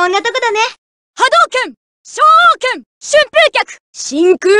こんなとこだね波動拳小王拳春風脚真空